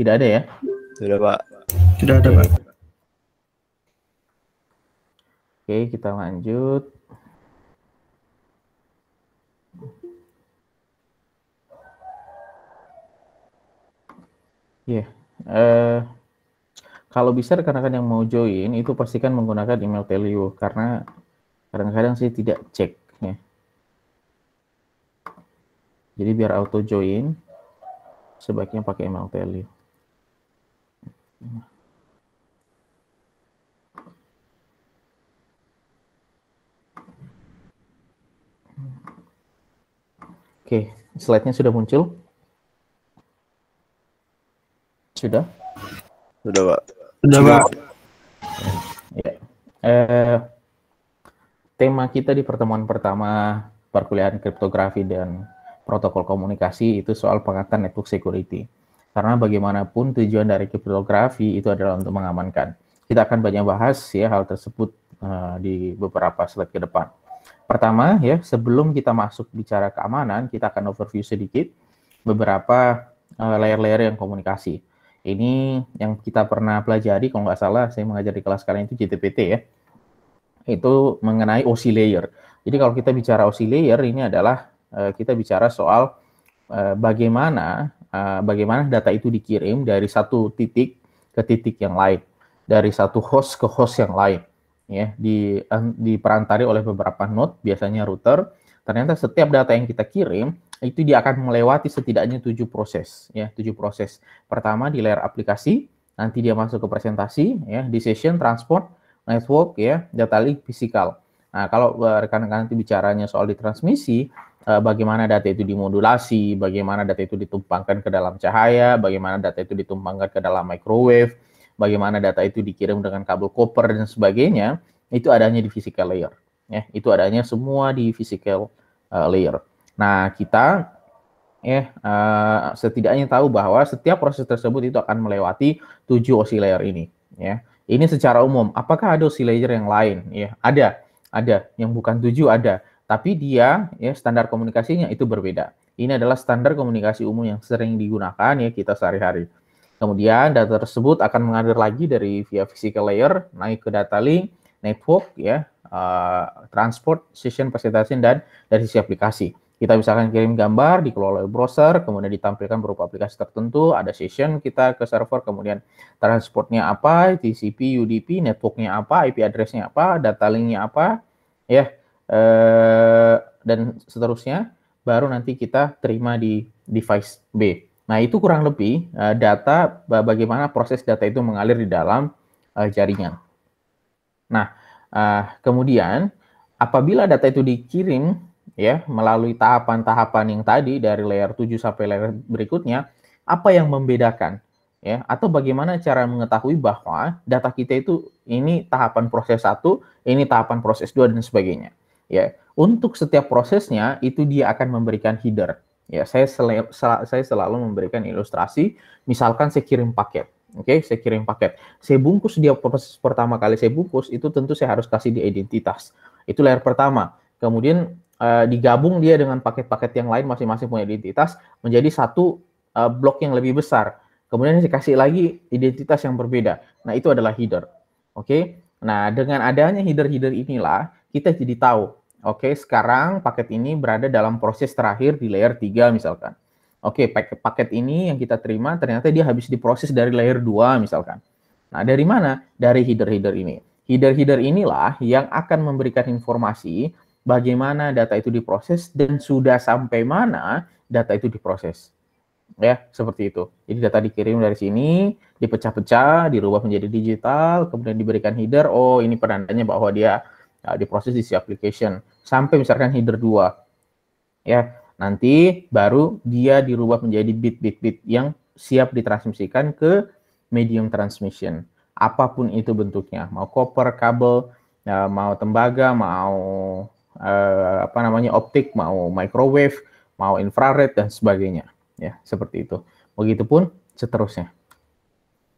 Tidak ada ya? Sudah Pak. Tidak ada, Pak. Oke, kita lanjut. Ya, yeah. uh, kalau bisa rekan-rekan yang mau join itu pastikan menggunakan email Telio karena kadang-kadang sih tidak cek ya. Jadi biar auto join sebaiknya pakai email Telio. Oke, slide-nya sudah muncul? Sudah? Sudah, Pak. Sudah, Pak. Ya. Eh, tema kita di pertemuan pertama perkuliahan kriptografi dan protokol komunikasi itu soal pengatan network security. Karena bagaimanapun tujuan dari kriptografi itu adalah untuk mengamankan. Kita akan banyak bahas ya hal tersebut uh, di beberapa slide ke depan. Pertama ya, sebelum kita masuk bicara keamanan, kita akan overview sedikit beberapa layar eh, layer-layer yang komunikasi. Ini yang kita pernah pelajari, kalau nggak salah saya mengajar di kelas kalian itu JTPT ya. Itu mengenai OC layer. Jadi kalau kita bicara OC layer ini adalah uh, kita bicara soal uh, bagaimana Eh, bagaimana data itu dikirim dari satu titik ke titik yang lain, dari satu host ke host yang lain, ya di uh, diperantari oleh beberapa node biasanya router. Ternyata setiap data yang kita kirim itu dia akan melewati setidaknya tujuh proses, ya tujuh proses. Pertama di layar aplikasi, nanti dia masuk ke presentasi, ya di session transport, network, ya data link, physical. Nah, kalau eh, rekan-rekan nanti bicaranya soal ditransmisi, eh, bagaimana data itu dimodulasi, bagaimana data itu ditumpangkan ke dalam cahaya, bagaimana data itu ditumpangkan ke dalam microwave, bagaimana data itu dikirim dengan kabel koper dan sebagainya, itu adanya di physical layer. Ya, itu adanya semua di physical eh, layer. Nah, kita ya setidaknya tahu bahwa setiap proses tersebut itu akan melewati tujuh OSI layer ini. Ya, ini secara umum. Apakah ada OSI layer yang lain? Ya, ada ada, yang bukan tujuh ada, tapi dia ya standar komunikasinya itu berbeda. Ini adalah standar komunikasi umum yang sering digunakan ya kita sehari-hari. Kemudian data tersebut akan mengalir lagi dari via physical layer naik ke data link, network ya, uh, transport, session presentation dan dari sisi aplikasi. Kita misalkan kirim gambar, dikelola oleh browser, kemudian ditampilkan berupa aplikasi tertentu, ada session kita ke server, kemudian transportnya apa, TCP, UDP, networknya apa, IP addressnya apa, data linknya apa, ya, eh, dan seterusnya, baru nanti kita terima di device B. Nah, itu kurang lebih eh, data, bagaimana proses data itu mengalir di dalam eh, jaringan. Nah, eh, kemudian apabila data itu dikirim ya melalui tahapan-tahapan yang tadi dari layer 7 sampai layer berikutnya apa yang membedakan ya atau bagaimana cara mengetahui bahwa data kita itu ini tahapan proses satu ini tahapan proses dua dan sebagainya ya untuk setiap prosesnya itu dia akan memberikan header ya saya sel saya selalu memberikan ilustrasi misalkan saya kirim paket oke okay? saya kirim paket saya bungkus dia proses pertama kali saya bungkus itu tentu saya harus kasih di identitas itu layer pertama kemudian Eh, digabung dia dengan paket-paket yang lain masing-masing punya identitas menjadi satu uh, blok yang lebih besar. Kemudian dikasih lagi identitas yang berbeda. Nah, itu adalah header. Oke. Okay? Nah, dengan adanya header-header inilah kita jadi tahu, oke, okay, sekarang paket ini berada dalam proses terakhir di layer 3 misalkan. Oke, okay, paket ini yang kita terima ternyata dia habis diproses dari layer 2 misalkan. Nah, dari mana? Dari header-header ini. Header-header inilah yang akan memberikan informasi bagaimana data itu diproses dan sudah sampai mana data itu diproses. Ya, seperti itu. Jadi data dikirim dari sini, dipecah-pecah, dirubah menjadi digital, kemudian diberikan header, oh ini penandanya bahwa dia ya, diproses di si application. Sampai misalkan header 2. Ya, nanti baru dia dirubah menjadi bit-bit-bit yang siap ditransmisikan ke medium transmission. Apapun itu bentuknya, mau koper, kabel, ya, mau tembaga, mau uh, apa namanya optik, mau microwave, mau infrared dan sebagainya, ya seperti itu. Begitupun seterusnya.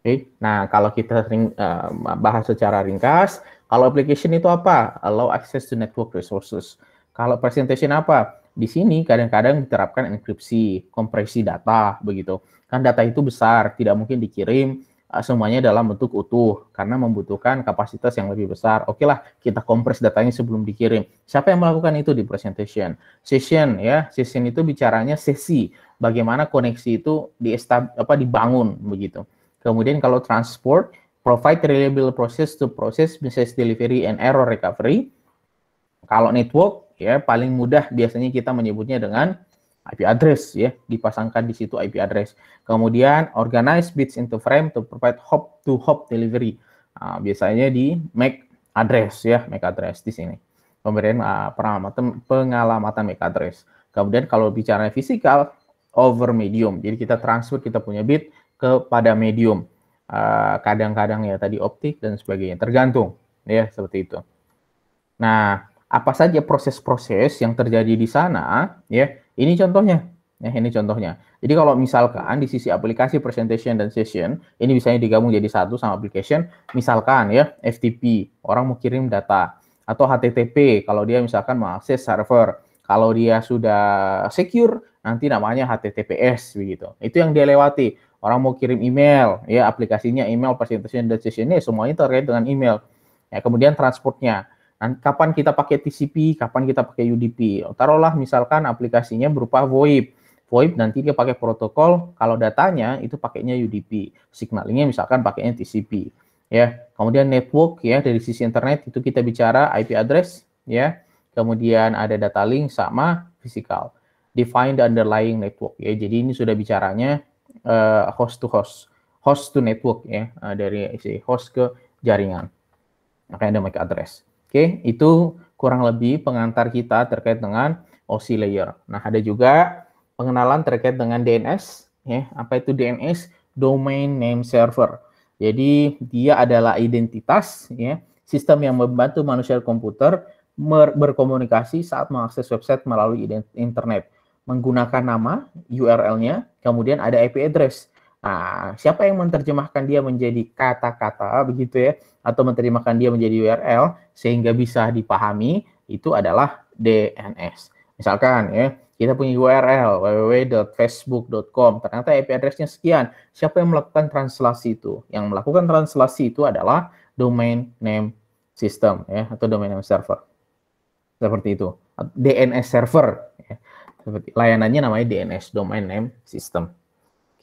Oke, nah kalau kita ring, uh, bahas secara ringkas, kalau application itu apa? Allow access to network resources. Kalau presentation apa? Di sini kadang-kadang diterapkan enkripsi, kompresi data begitu. Kan data itu besar, tidak mungkin dikirim Eh, semuanya dalam bentuk utuh karena membutuhkan kapasitas yang lebih besar. Oke lah, kita kompres datanya sebelum dikirim. Siapa yang melakukan itu di presentation? Session ya, session itu bicaranya sesi, bagaimana koneksi itu di apa dibangun begitu. Kemudian kalau transport, provide reliable process to process business delivery and error recovery. Kalau network ya paling mudah biasanya kita menyebutnya dengan IP address ya dipasangkan di situ IP address. Kemudian organize bits into frame to provide hop to hop delivery. Nah, biasanya di MAC address ya, MAC address di sini. Pemberian uh, ah, pengalaman pengalaman MAC address. Kemudian kalau bicara fisikal over medium. Jadi kita transfer kita punya bit kepada medium. Ah, kadang-kadang uh, ya tadi optik dan sebagainya tergantung ya seperti itu. Nah, apa saja proses-proses yang terjadi di sana ya? Ini contohnya. Ya, ini contohnya. Jadi kalau misalkan di sisi aplikasi presentation dan session, ini misalnya digabung jadi satu sama application, misalkan ya FTP, orang mau kirim data, atau HTTP kalau dia misalkan mengakses server. Kalau dia sudah secure, nanti namanya HTTPS begitu. Itu yang dia lewati. Orang mau kirim email, ya aplikasinya email presentation dan sessionnya semuanya terkait dengan email. Ya, kemudian transportnya. Kan, kapan kita pakai TCP, kapan kita pakai UDP. Taruhlah misalkan aplikasinya berupa VoIP. VoIP nanti dia pakai protokol, kalau datanya itu pakainya UDP. Signalingnya misalkan pakainya TCP. Ya, kemudian network ya dari sisi internet itu kita bicara IP address ya. Kemudian ada data link sama physical. Define the underlying network ya. Jadi ini sudah bicaranya uh, host to host, host to network ya uh, dari si host ke jaringan. Makanya ada MAC address. Oke, itu kurang lebih pengantar kita terkait dengan OC layer. Nah, ada juga pengenalan terkait dengan DNS. Ya, apa itu DNS? Domain Name Server. Jadi dia adalah identitas, ya, sistem yang membantu manusia komputer berkomunikasi saat mengakses website melalui internet menggunakan nama URL-nya, kemudian ada IP address. Nah, siapa yang menerjemahkan dia menjadi kata-kata begitu ya atau menerjemahkan dia menjadi URL sehingga bisa dipahami itu adalah DNS. Misalkan ya, kita punya URL www.facebook.com, ternyata IP addressnya sekian. Siapa yang melakukan translasi itu? Yang melakukan translasi itu adalah domain name system ya atau domain name server. Seperti itu. DNS server ya. Seperti layanannya namanya DNS domain name system.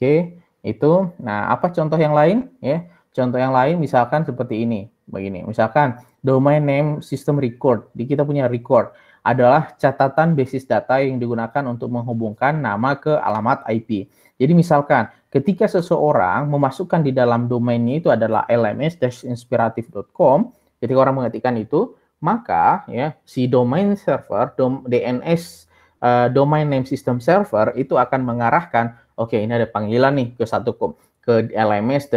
Oke. Okay. Itu, nah apa contoh yang lain? Ya, contoh yang lain misalkan seperti ini, begini. Misalkan domain name system record, di kita punya record adalah catatan basis data yang digunakan untuk menghubungkan nama ke alamat IP. Jadi misalkan ketika seseorang memasukkan di dalam domainnya itu adalah lms-inspiratif.com, ketika orang mengetikkan itu, maka ya si domain server dom, DNS uh, eh, domain name system server itu akan mengarahkan oke ini ada panggilan nih ke satu kom ke lms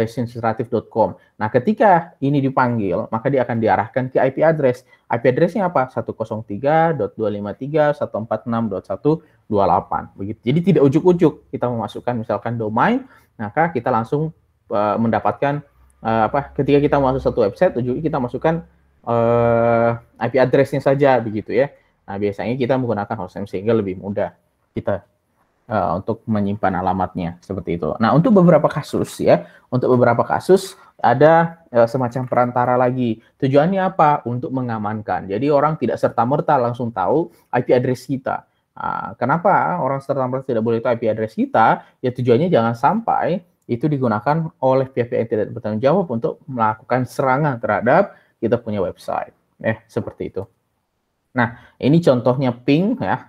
Nah, ketika ini dipanggil, maka dia akan diarahkan ke IP address. IP addressnya apa? 103.253.146.128. Begitu. Jadi tidak ujuk-ujuk kita memasukkan misalkan domain, maka kita langsung uh, mendapatkan uh, apa? Ketika kita masuk satu website, ujuk kita masukkan uh, eh, IP addressnya saja begitu ya. Nah, biasanya kita menggunakan hostname sehingga lebih mudah kita uh, untuk menyimpan alamatnya seperti itu. Nah, untuk beberapa kasus ya, untuk beberapa kasus ada uh, semacam perantara lagi. Tujuannya apa? Untuk mengamankan. Jadi orang tidak serta-merta langsung tahu IP address kita. Uh, kenapa orang serta-merta tidak boleh tahu IP address kita? Ya tujuannya jangan sampai itu digunakan oleh pihak-pihak yang tidak bertanggung jawab untuk melakukan serangan terhadap kita punya website. Eh, seperti itu. Nah, ini contohnya ping ya.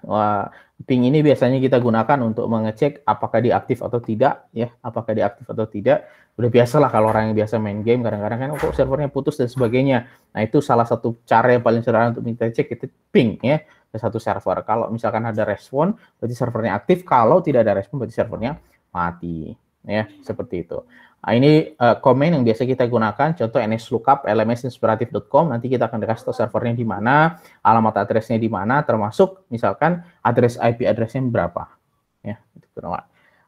Ping ini biasanya kita gunakan untuk mengecek apakah dia aktif atau tidak, ya, apakah dia aktif atau tidak. Udah biasalah kalau orang yang biasa main game, kadang-kadang kan oh, kok servernya putus dan sebagainya. Nah itu salah satu cara yang paling sederhana untuk minta cek itu ping, ya, ke satu server. Kalau misalkan ada respon, berarti servernya aktif. Kalau tidak ada respon, berarti servernya mati, ya, seperti itu. Nah, ini uh, komen yang biasa kita gunakan, contoh nslookup lmsinspiratif.com, nanti kita akan dikasih tahu servernya di mana, alamat addressnya di mana, termasuk misalkan address IP addressnya berapa. Ya, itu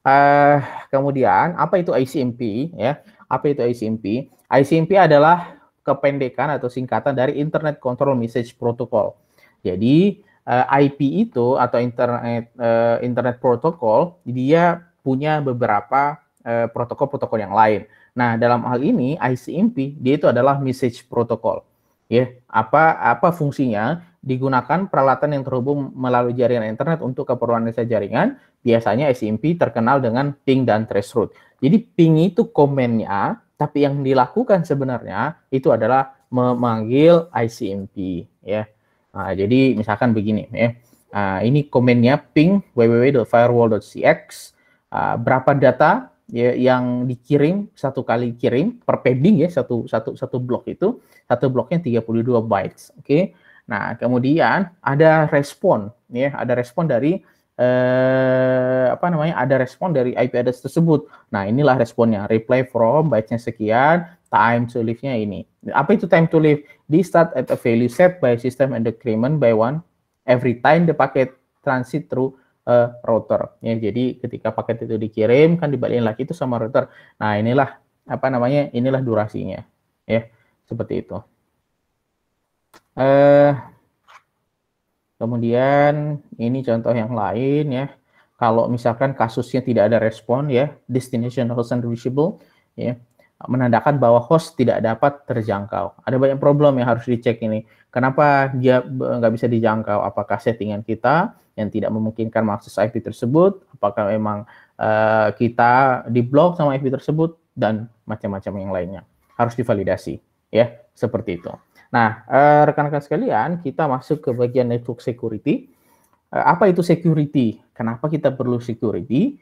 Uh, kemudian, apa itu ICMP? Ya, apa itu ICMP? ICMP adalah kependekan atau singkatan dari Internet Control Message Protocol. Jadi, uh, eh, IP itu atau Internet uh, Internet Protocol, dia punya beberapa Eh, protokol-protokol yang lain. Nah, dalam hal ini ICMP dia itu adalah message protocol. Ya, apa apa fungsinya? Digunakan peralatan yang terhubung melalui jaringan internet untuk keperluan desa jaringan. Biasanya ICMP terkenal dengan ping dan trace route. Jadi ping itu komennya, tapi yang dilakukan sebenarnya itu adalah memanggil ICMP ya. Nah, jadi misalkan begini ya. Nah, ini komennya ping www.firewall.cx. Uh, ah, berapa data ya, yang dikirim satu kali kirim per padding ya satu satu satu blok itu satu bloknya 32 bytes oke okay? nah kemudian ada respon ya ada respon dari eh, apa namanya ada respon dari IP address tersebut nah inilah responnya reply from bytesnya sekian time to live-nya ini apa itu time to live di start at a value set by system and decrement by one every time the packet transit through uh, router. Ya, jadi ketika paket itu dikirim kan dibalikin lagi itu sama router. Nah, inilah apa namanya? Inilah durasinya. Ya, seperti itu. Uh, kemudian ini contoh yang lain ya. Kalau misalkan kasusnya tidak ada respon ya, destination host unreachable ya menandakan bahwa host tidak dapat terjangkau. Ada banyak problem yang harus dicek ini. Kenapa dia nggak bisa dijangkau? Apakah settingan kita yang tidak memungkinkan mengakses IP tersebut, apakah memang uh, kita diblok sama IP tersebut dan macam-macam yang lainnya. Harus divalidasi ya, seperti itu. Nah, eh, rekan-rekan uh, sekalian, kita masuk ke bagian network security. Uh, apa itu security? Kenapa kita perlu security?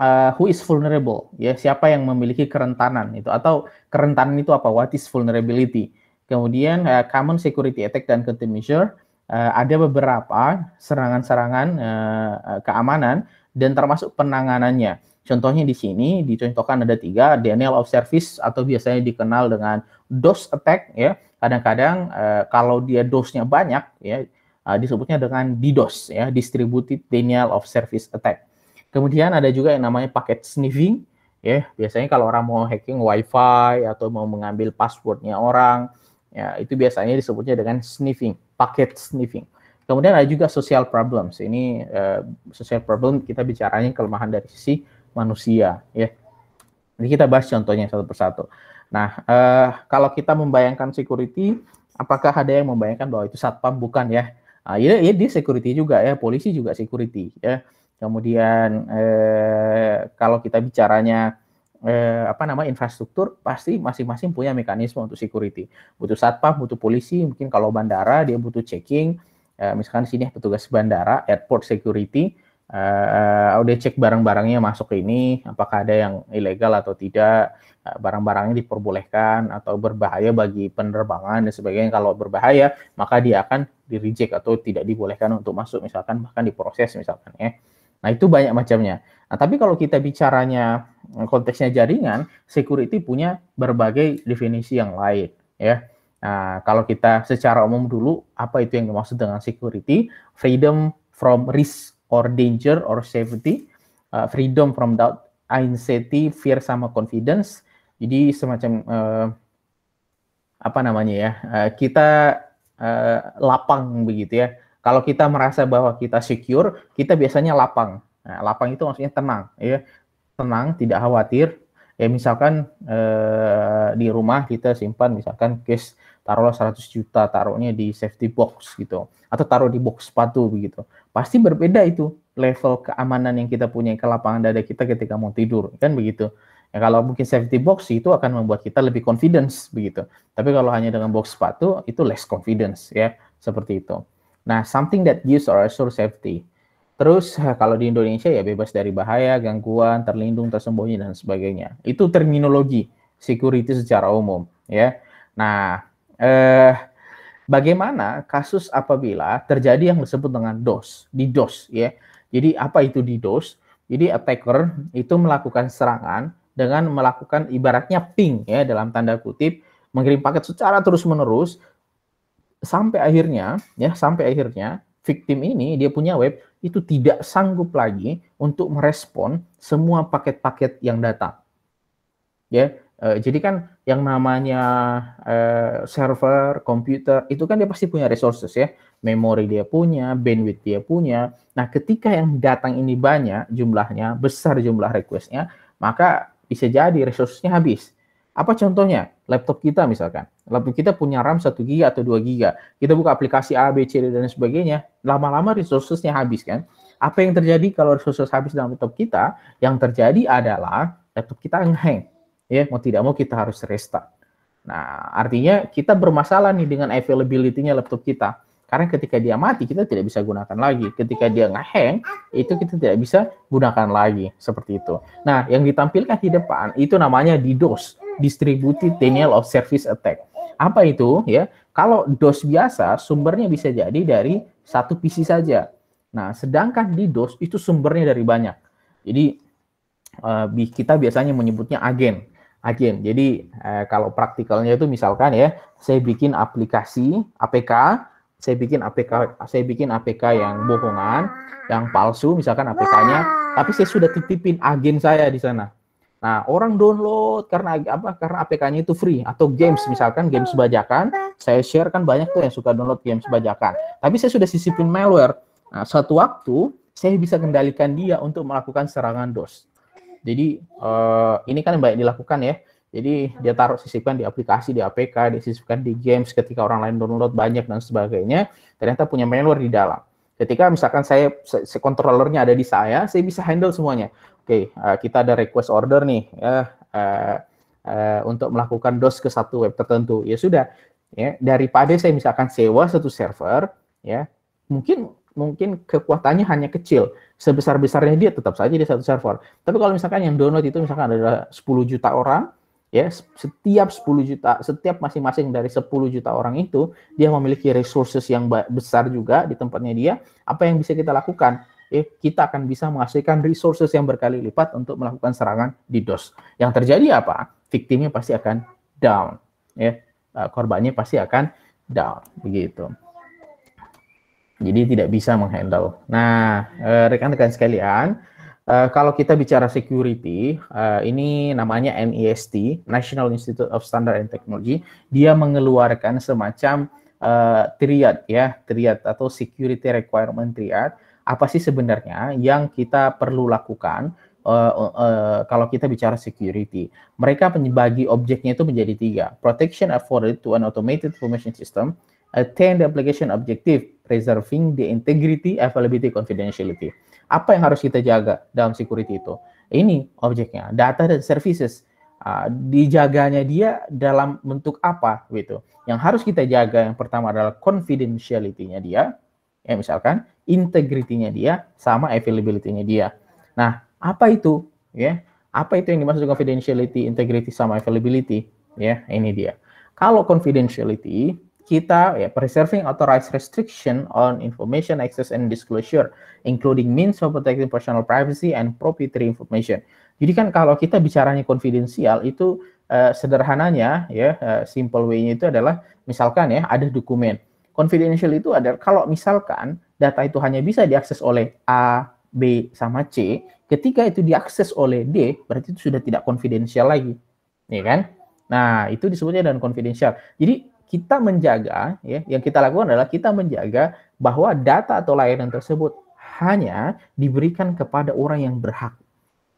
Uh, who is vulnerable? Ya, siapa yang memiliki kerentanan itu atau kerentanan itu apa? What is vulnerability? Kemudian uh, common security attack dan countermeasure uh, ada beberapa serangan-serangan uh, keamanan dan termasuk penanganannya. Contohnya di sini dicontohkan ada tiga denial of service atau biasanya dikenal dengan DOS attack ya. Kadang-kadang uh, kalau dia dosnya banyak ya uh, disebutnya dengan DDoS ya, distributed denial of service attack. Kemudian ada juga yang namanya packet sniffing ya. Biasanya kalau orang mau hacking WiFi atau mau mengambil passwordnya orang ya itu biasanya disebutnya dengan sniffing paket sniffing. Kemudian ada juga social problems. Ini uh, social problem kita bicaranya kelemahan dari sisi manusia, ya. Jadi kita bahas contohnya satu persatu. Nah, uh, kalau kita membayangkan security, apakah ada yang membayangkan bahwa itu satpam bukan ya? Nah, ya, ya dia security juga ya, polisi juga security ya. Kemudian uh, kalau kita bicaranya eh, apa nama infrastruktur pasti masing-masing punya mekanisme untuk security. Butuh satpam, butuh polisi, mungkin kalau bandara dia butuh checking. Eh, misalkan sini petugas bandara, airport security, eh, udah cek barang-barangnya masuk ke ini, apakah ada yang ilegal atau tidak, eh, barang-barangnya diperbolehkan atau berbahaya bagi penerbangan dan sebagainya. Kalau berbahaya, maka dia akan di reject atau tidak dibolehkan untuk masuk, misalkan bahkan diproses misalkan ya. Nah itu banyak macamnya. Nah, tapi kalau kita bicaranya eh, konteksnya jaringan, security punya berbagai definisi yang lain, ya. Nah, kalau kita secara umum dulu, apa itu yang dimaksud dengan security? Freedom from risk or danger or safety, uh, freedom from doubt, anxiety, fear sama confidence. Jadi semacam uh, apa namanya ya, uh, kita uh, lapang begitu ya. Kalau kita merasa bahwa kita secure, kita biasanya lapang Nah, lapang itu maksudnya tenang, ya. Tenang, tidak khawatir. Ya misalkan eh, di rumah kita simpan misalkan case taruhlah 100 juta, taruhnya di safety box gitu atau taruh di box sepatu begitu. Pasti berbeda itu level keamanan yang kita punya ke lapangan dada kita ketika mau tidur, kan begitu. Ya, kalau mungkin safety box itu akan membuat kita lebih confidence begitu. Tapi kalau hanya dengan box sepatu itu less confidence ya, seperti itu. Nah, something that gives or assure safety. Terus kalau di Indonesia ya bebas dari bahaya, gangguan, terlindung, tersembunyi dan sebagainya. Itu terminologi security secara umum, ya. Nah, eh, bagaimana kasus apabila terjadi yang disebut dengan DOS, di DOS, ya. Jadi apa itu di DOS? Jadi attacker itu melakukan serangan dengan melakukan ibaratnya ping ya dalam tanda kutip mengirim paket secara terus-menerus sampai akhirnya ya sampai akhirnya victim ini dia punya web itu tidak sanggup lagi untuk merespon semua paket-paket yang datang. Ya, eh, jadi kan yang namanya eh, server, komputer itu kan dia pasti punya resources ya, memori dia punya, bandwidth dia punya. Nah, ketika yang datang ini banyak jumlahnya, besar jumlah requestnya, maka bisa jadi resourcesnya habis. Apa contohnya? Laptop kita misalkan. Laptop kita punya RAM 1 GB atau 2 GB. Kita buka aplikasi A, B, C, D, dan sebagainya. Lama-lama resourcesnya habis kan. Apa yang terjadi kalau resources habis dalam laptop kita? Yang terjadi adalah laptop kita ngeheng. Ya, mau tidak mau kita harus restart. Nah, artinya kita bermasalah nih dengan availability-nya laptop kita. Karena ketika dia mati kita tidak bisa gunakan lagi. Ketika dia ngeheng itu kita tidak bisa gunakan lagi seperti itu. Nah, yang ditampilkan di depan itu namanya DDoS, distributed denial of service attack. Apa itu ya? Kalau DOS biasa sumbernya bisa jadi dari satu PC saja. Nah, sedangkan DDoS itu sumbernya dari banyak. Jadi eh, kita biasanya menyebutnya agen agen. Jadi eh, kalau praktikalnya itu misalkan ya, saya bikin aplikasi APK saya bikin APK saya bikin APK yang bohongan yang palsu misalkan APK-nya tapi saya sudah titipin agen saya di sana nah orang download karena apa karena APK-nya itu free atau games misalkan games bajakan saya share kan banyak tuh yang suka download games bajakan tapi saya sudah sisipin malware nah, suatu waktu saya bisa kendalikan dia untuk melakukan serangan dos jadi uh, ini kan banyak dilakukan ya jadi dia taruh sisipkan di aplikasi, di APK, disisipkan di games ketika orang lain download banyak dan sebagainya. Ternyata punya malware di dalam. Ketika misalkan saya controllernya ada di saya, saya bisa handle semuanya. Oke, okay, uh, eh, kita ada request order nih uh, uh, uh, untuk melakukan DOS ke satu web tertentu. Ya sudah, ya daripada saya misalkan sewa satu server, ya mungkin mungkin kekuatannya hanya kecil. Sebesar-besarnya dia tetap saja di satu server. Tapi kalau misalkan yang download itu misalkan ada 10 juta orang, ya setiap 10 juta setiap masing-masing dari 10 juta orang itu dia memiliki resources yang besar juga di tempatnya dia apa yang bisa kita lakukan eh kita akan bisa menghasilkan resources yang berkali lipat untuk melakukan serangan di DOS. yang terjadi apa victimnya pasti akan down ya eh, korbannya pasti akan down begitu jadi tidak bisa menghandle nah eh, rekan-rekan sekalian Eh, kalau kita bicara security, uh, ini namanya NIST, e National Institute of Standard and Technology. Dia mengeluarkan semacam uh, triad ya, triad atau security requirement triad. Apa sih sebenarnya yang kita perlu lakukan uh, uh, kalau kita bicara security? Mereka bagi objeknya itu menjadi tiga: protection afforded to an automated information system, attain the application objective, preserving the integrity, availability, confidentiality. Apa yang harus kita jaga dalam security itu? Ini objeknya, data dan services. Uh, dijaganya dia dalam bentuk apa gitu. Yang harus kita jaga yang pertama adalah confidentiality-nya dia, ya misalkan integritinya dia sama availability-nya dia. Nah, apa itu ya? Apa itu yang dimaksud confidentiality, integrity sama availability? Ya, ini dia. Kalau confidentiality kita ya, preserving authorized restriction on information access and disclosure, including means of protecting personal privacy and proprietary information. Jadi kan kalau kita bicaranya konfidensial itu uh, sederhananya ya uh, simple way itu adalah misalkan ya ada dokumen. Confidential itu ada kalau misalkan data itu hanya bisa diakses oleh A, B sama C, ketika itu diakses oleh D berarti itu sudah tidak konfidensial lagi. Ya kan? Nah, itu disebutnya dan confidential. Jadi kita menjaga ya yang kita lakukan adalah kita menjaga bahwa data atau layanan tersebut hanya diberikan kepada orang yang berhak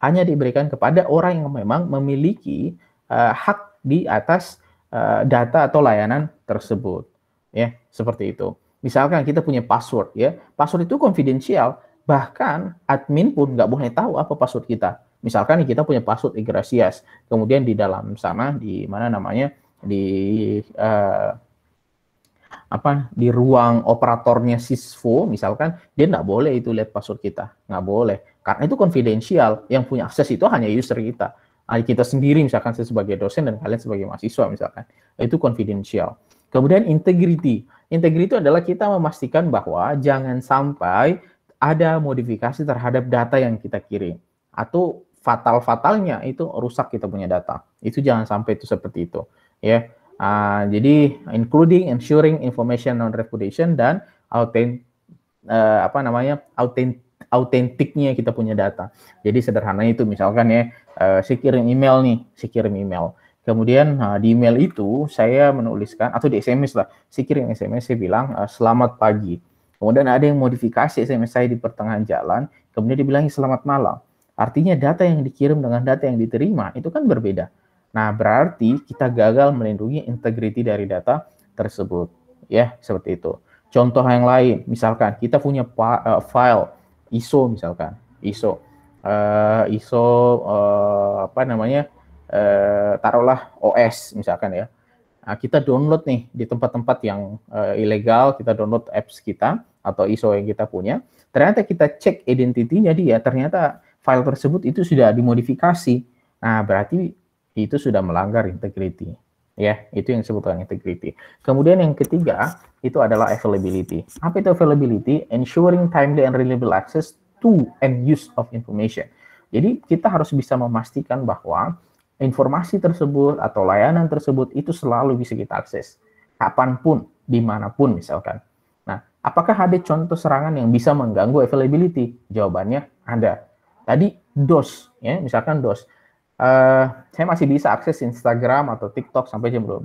hanya diberikan kepada orang yang memang memiliki uh, hak di atas uh, data atau layanan tersebut ya seperti itu misalkan kita punya password ya password itu konfidensial bahkan admin pun nggak boleh tahu apa password kita misalkan kita punya password Igrasias kemudian di dalam sana di mana namanya di uh, apa di ruang operatornya Sysfo misalkan dia nggak boleh itu lihat password kita nggak boleh karena itu confidential yang punya akses itu hanya user kita nah, kita sendiri misalkan saya sebagai dosen dan kalian sebagai mahasiswa misalkan itu confidential kemudian integrity integrity adalah kita memastikan bahwa jangan sampai ada modifikasi terhadap data yang kita kirim atau fatal-fatalnya itu rusak kita punya data itu jangan sampai itu seperti itu ya. Uh, jadi including ensuring information on reputation dan authentic uh, eh, apa namanya authentic autentiknya kita punya data. Jadi sederhananya itu misalkan ya uh, si kirim email nih, si kirim email. Kemudian uh, di email itu saya menuliskan atau di SMS lah, si kirim SMS saya bilang uh, selamat pagi. Kemudian ada yang modifikasi SMS saya di pertengahan jalan, kemudian dibilang selamat malam. Artinya data yang dikirim dengan data yang diterima itu kan berbeda. Nah, berarti kita gagal melindungi integriti dari data tersebut. Ya, seperti itu. Contoh yang lain, misalkan kita punya eh, file ISO misalkan, ISO. Uh, eh, ISO uh, eh, apa namanya? Uh, taruhlah OS misalkan ya. Nah, kita download nih di tempat-tempat yang uh, ilegal, kita download apps kita atau ISO yang kita punya. Ternyata kita cek identitinya dia, ternyata file tersebut itu sudah dimodifikasi. Nah, berarti itu sudah melanggar integrity. Ya, itu yang disebut dengan integrity. Kemudian yang ketiga, itu adalah availability. Apa itu availability? Ensuring timely and reliable access to and use of information. Jadi kita harus bisa memastikan bahwa informasi tersebut atau layanan tersebut itu selalu bisa kita akses. Kapanpun, dimanapun misalkan. Nah, apakah ada contoh serangan yang bisa mengganggu availability? Jawabannya ada. Tadi DOS, ya, misalkan DOS uh, saya masih bisa akses Instagram atau TikTok sampai jam 12.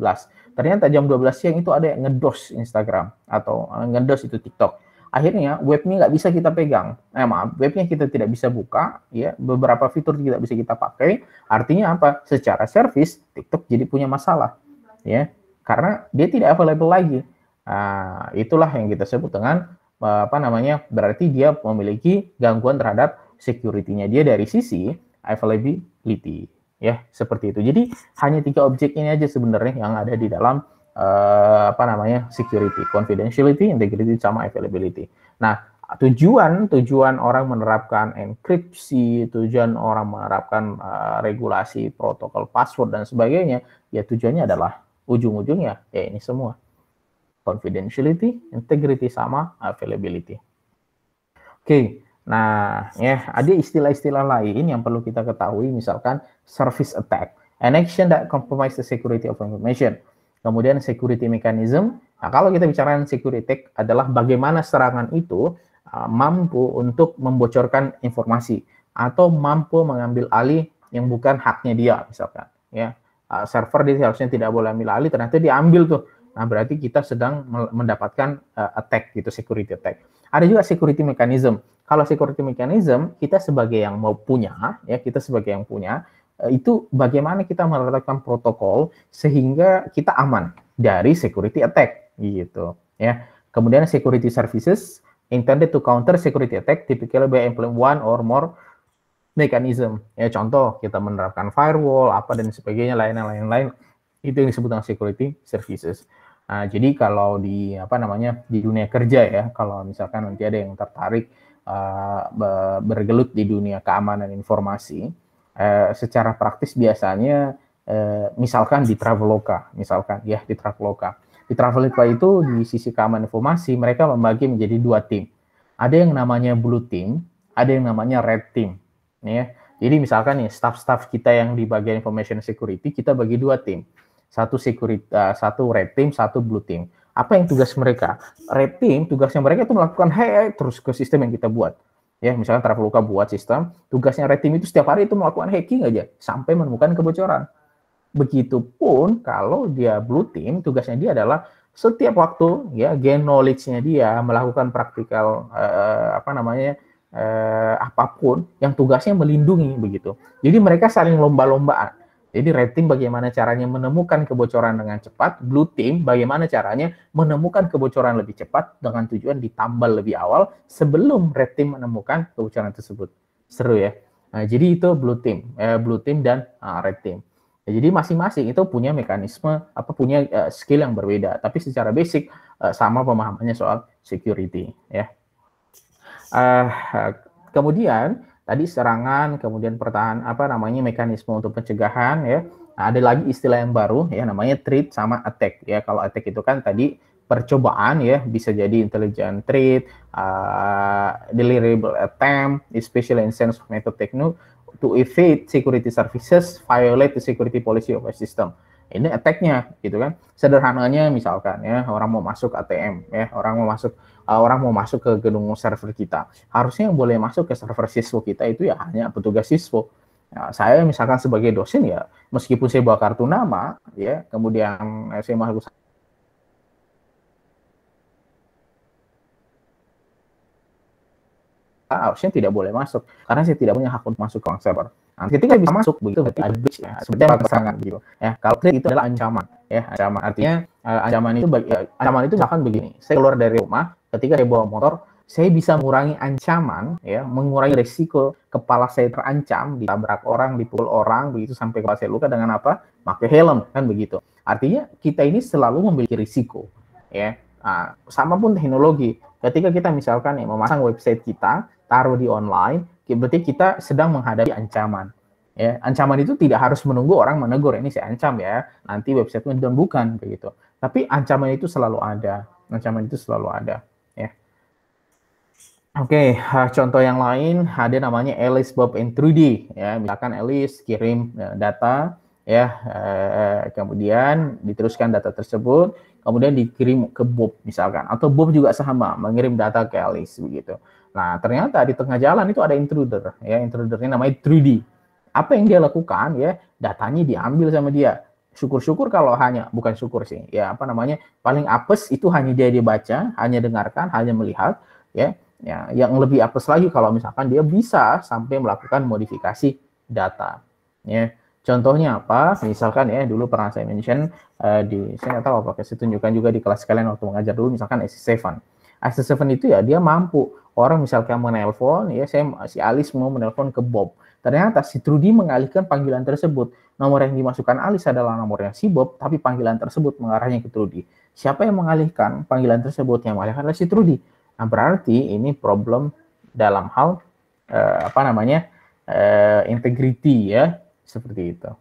Ternyata jam 12 siang itu ada yang ngedos Instagram atau uh, ngedos itu TikTok. Akhirnya webnya nggak bisa kita pegang. Eh, maaf, webnya kita tidak bisa buka, ya beberapa fitur tidak bisa kita pakai. Artinya apa? Secara service TikTok jadi punya masalah, ya karena dia tidak available lagi. Uh, itulah yang kita sebut dengan eh, apa namanya berarti dia memiliki gangguan terhadap security-nya dia dari sisi availability ya seperti itu. Jadi hanya tiga objek ini aja sebenarnya yang ada di dalam uh, apa namanya security, confidentiality, integrity, sama availability. Nah tujuan tujuan orang menerapkan enkripsi, tujuan orang menerapkan uh, regulasi protokol password dan sebagainya, ya tujuannya adalah ujung-ujungnya ya ini semua confidentiality, integrity, sama availability. Oke. Okay. Nah, ya ada istilah-istilah lain yang perlu kita ketahui, misalkan service attack, an action that compromise the security of information. Kemudian security mechanism. Nah, kalau kita bicara security attack adalah bagaimana serangan itu uh, mampu untuk membocorkan informasi atau mampu mengambil alih yang bukan haknya dia, misalkan. Ya, uh, server dia harusnya tidak boleh ambil alih, ternyata diambil tuh. Nah, berarti kita sedang mendapatkan uh, attack gitu, security attack. Ada juga security mechanism kalau security mechanism, kita sebagai yang mau punya, ya kita sebagai yang punya, eh, itu bagaimana kita menerapkan protokol sehingga kita aman dari security attack gitu ya. Kemudian security services intended to counter security attack typically by implement one or more mechanism. Ya contoh kita menerapkan firewall apa dan sebagainya lain-lain itu yang disebut dengan security services. Nah, jadi kalau di apa namanya di dunia kerja ya, kalau misalkan nanti ada yang tertarik Eh, bergelut di dunia keamanan informasi, eh, secara praktis biasanya eh, misalkan di Traveloka, misalkan ya di Traveloka. Di Traveloka itu di sisi keamanan informasi mereka membagi menjadi dua tim. Ada yang namanya blue team, ada yang namanya red team, ya. Jadi misalkan nih staff-staff kita yang di bagian information security kita bagi dua tim. Satu security satu red team, satu blue team. Apa yang tugas mereka? Red team tugasnya mereka itu melakukan hey, hey terus ke sistem yang kita buat. Ya, misalnya Traveloka buat sistem, tugasnya red team itu setiap hari itu melakukan hacking aja sampai menemukan kebocoran. Begitupun kalau dia blue team, tugasnya dia adalah setiap waktu ya gain knowledge-nya dia melakukan praktikal eh, apa namanya eh, apapun yang tugasnya melindungi begitu. Jadi mereka saling lomba-lombaan jadi red team bagaimana caranya menemukan kebocoran dengan cepat, blue team bagaimana caranya menemukan kebocoran lebih cepat dengan tujuan ditambal lebih awal sebelum red team menemukan kebocoran tersebut. Seru ya. Nah, jadi itu blue team, eh, blue team dan ah, red team. Nah, jadi masing-masing itu punya mekanisme apa punya uh, skill yang berbeda, tapi secara basic uh, sama pemahamannya soal security ya. Uh, kemudian Tadi serangan, kemudian pertahanan apa namanya mekanisme untuk pencegahan ya. Nah, ada lagi istilah yang baru ya namanya treat sama attack ya. Kalau attack itu kan tadi percobaan ya bisa jadi intelligent treat, uh, deliverable attempt, especially in sense of method technique to evade security services, violate the security policy of a system. Ini attack-nya gitu kan. Sederhananya misalkan ya orang mau masuk ATM ya, orang mau masuk uh, orang mau masuk ke gedung server kita. Harusnya yang boleh masuk ke server siswa kita itu ya hanya petugas siswa. Nah, saya misalkan sebagai dosen ya, meskipun saya bawa kartu nama, ya, kemudian saya masuk, ah, harusnya tidak boleh masuk karena saya tidak punya hak untuk masuk ke server. Nah, ketika bisa masuk begitu berarti ada breach ya, sebenarnya serangan gitu. Ya, kalau itu adalah ancaman ya, ancaman artinya eh, ancaman itu bagi, eh, ancaman itu misalkan begini, saya keluar dari rumah ketika saya bawa motor, saya bisa mengurangi ancaman, ya, mengurangi resiko kepala saya terancam, ditabrak orang, dipukul orang, begitu sampai kepala saya luka dengan apa? Pakai helm, kan begitu. Artinya kita ini selalu memiliki risiko, ya. Nah, sama pun teknologi. Ketika kita misalkan ya, memasang website kita, taruh di online, berarti kita sedang menghadapi ancaman. Ya, ancaman itu tidak harus menunggu orang menegur ini saya ancam ya, nanti website itu bukan begitu. Tapi ancaman itu selalu ada, ancaman itu selalu ada. Oke, okay, contoh yang lain ada namanya Alice Bob and Trudy ya. Misalkan Alice kirim e, data ya, eh, kemudian diteruskan data tersebut, kemudian dikirim ke Bob misalkan atau Bob juga sama mengirim data ke Alice begitu. Nah, ternyata di tengah jalan itu ada intruder ya, intrudernya namanya Trudy. Apa yang dia lakukan ya, datanya diambil sama dia. Syukur-syukur kalau hanya bukan syukur sih, ya apa namanya? Paling apes itu hanya dia dibaca, hanya dengarkan, hanya melihat ya Ya, yang lebih apes lagi kalau misalkan dia bisa sampai melakukan modifikasi data. Ya, contohnya apa? Misalkan ya dulu pernah saya mention uh, di saya nggak tahu apa, saya tunjukkan juga di kelas kalian waktu mengajar dulu misalkan s 7 s 7 itu ya dia mampu orang misalkan menelpon ya saya si Alis mau menelpon ke Bob. Ternyata si Trudy mengalihkan panggilan tersebut. Nomor yang dimasukkan Alis adalah nomornya si Bob, tapi panggilan tersebut mengarahnya ke Trudy. Siapa yang mengalihkan panggilan tersebut? Yang mengalihkan adalah si Trudy. Nah, berarti ini problem dalam hal eh, apa namanya eh, integrity ya seperti itu.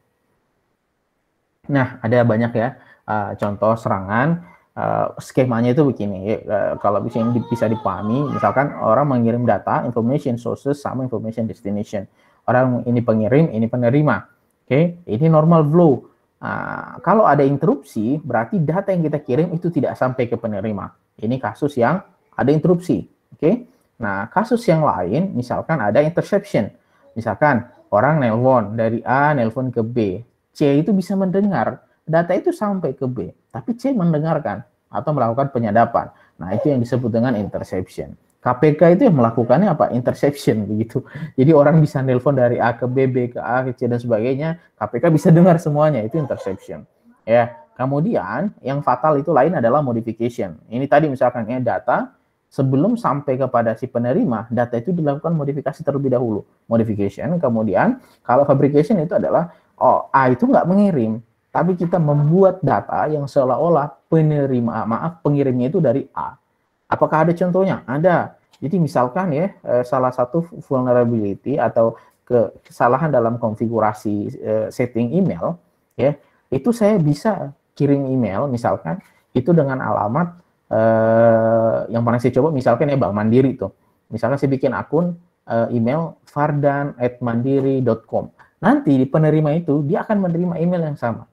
Nah, ada banyak ya eh, contoh serangan. eh, skemanya itu begini, ya, Eh, kalau bisa bisa dipahami, misalkan orang mengirim data, information sources sama information destination. Orang ini pengirim, ini penerima. Oke, okay? ini normal flow. Ah, kalau ada interupsi, berarti data yang kita kirim itu tidak sampai ke penerima. Ini kasus yang ada interupsi. Oke. Okay? Nah, kasus yang lain misalkan ada interception. Misalkan orang nelpon dari A nelpon ke B. C itu bisa mendengar, data itu sampai ke B, tapi C mendengarkan atau melakukan penyadapan. Nah, itu yang disebut dengan interception. KPK itu yang melakukannya apa? Interception begitu. Jadi orang bisa nelpon dari A ke B, B ke A ke C dan sebagainya. KPK bisa dengar semuanya, itu interception. Ya, kemudian yang fatal itu lain adalah modification. Ini tadi misalkan ya data sebelum sampai kepada si penerima, data itu dilakukan modifikasi terlebih dahulu. Modification, kemudian kalau fabrication itu adalah, oh A itu nggak mengirim, tapi kita membuat data yang seolah-olah penerima, maaf, pengirimnya itu dari A. Apakah ada contohnya? Ada. Jadi misalkan ya, eh, salah satu vulnerability atau kesalahan dalam konfigurasi eh, setting email, ya, itu saya bisa kirim email misalkan itu dengan alamat eh, yang pernah saya coba misalkan ya Bank Mandiri tuh. Misalkan saya bikin akun eh, email fardan@mandiri.com. Nanti di penerima itu dia akan menerima email yang sama.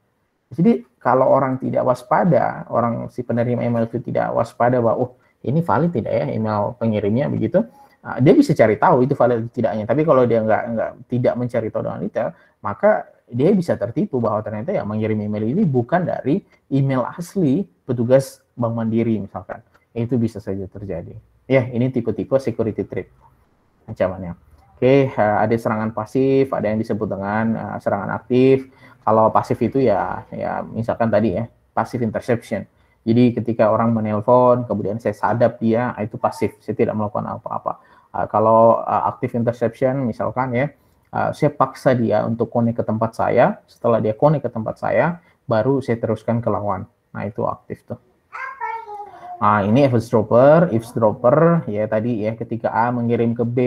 Jadi kalau orang tidak waspada, orang si penerima email itu tidak waspada bahwa oh ini valid tidak ya email pengirimnya begitu, eh, dia bisa cari tahu itu valid tidaknya. Tapi kalau dia nggak nggak tidak mencari tahu dengan detail, maka dia bisa tertipu bahwa ternyata yang mengirim email ini bukan dari email asli petugas Bank Mandiri misalkan. Itu bisa saja terjadi. Ya, ini tipe-tipe security trip ancamannya. Oke, eh, ada serangan pasif, ada yang disebut dengan eh, serangan aktif. Kalau pasif itu ya ya misalkan tadi ya, pasif interception. Jadi ketika orang menelpon, kemudian saya sadap dia, ah, itu pasif. Saya tidak melakukan apa-apa. Ah, kalau eh, aktif interception misalkan ya, uh, saya paksa dia untuk connect ke tempat saya. Setelah dia connect ke tempat saya, baru saya teruskan ke lawan. Nah, itu aktif tuh. Nah, ini eavesdropper, eavesdropper, ya tadi ya ketika A mengirim ke B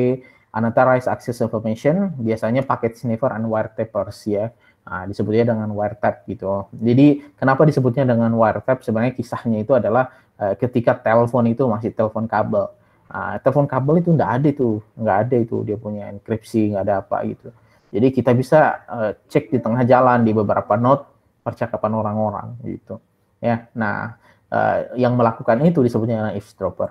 unauthorized access information, biasanya paket sniffer and wiretappers ya. Nah, disebutnya dengan wiretap gitu. Jadi kenapa disebutnya dengan wiretap? Sebenarnya kisahnya itu adalah uh, ketika telepon itu masih telepon kabel. Nah, telepon kabel itu nggak ada itu, nggak ada itu dia punya enkripsi, nggak ada apa gitu. Jadi kita bisa uh, cek di tengah jalan di beberapa note percakapan orang-orang gitu. Ya, nah uh, yang melakukan itu disebutnya eavesdropper.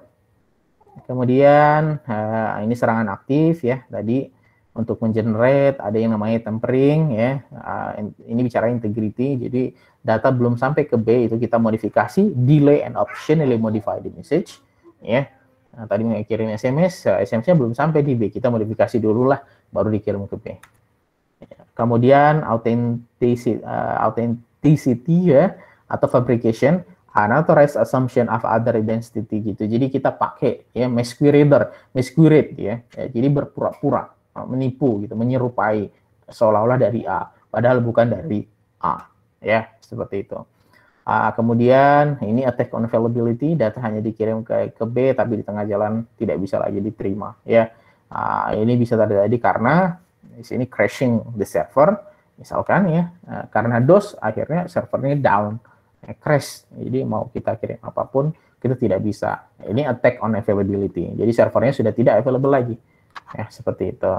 Kemudian uh, ini serangan aktif ya tadi untuk mengenerate ada yang namanya tempering ya. Uh, ini bicara integrity, jadi data belum sampai ke B itu kita modifikasi delay and optionally modify the message ya Nah, tadi kirim SMS, SMS-nya ya, belum sampai di B. Kita modifikasi dulu lah, baru dikirim ke B. Ya, kemudian authenticity, eh, authenticity ya, atau fabrication, unauthorized assumption of other identity gitu. Jadi kita pakai ya masquerader, masquerade ya. ya jadi berpura-pura, eh, menipu gitu, menyerupai seolah-olah dari A, padahal bukan dari A. Ya, seperti itu. Uh, Kemudian ini attack on availability, data hanya dikirim ke, ke B tapi di tengah jalan tidak bisa lagi diterima. Ya, Uh, ini bisa terjadi karena di sini crashing the server, misalkan ya, ah, karena DOS akhirnya servernya down, ya, crash. Jadi mau kita kirim apapun kita tidak bisa. Ini attack on availability. Jadi servernya sudah tidak available lagi. Ya, seperti itu.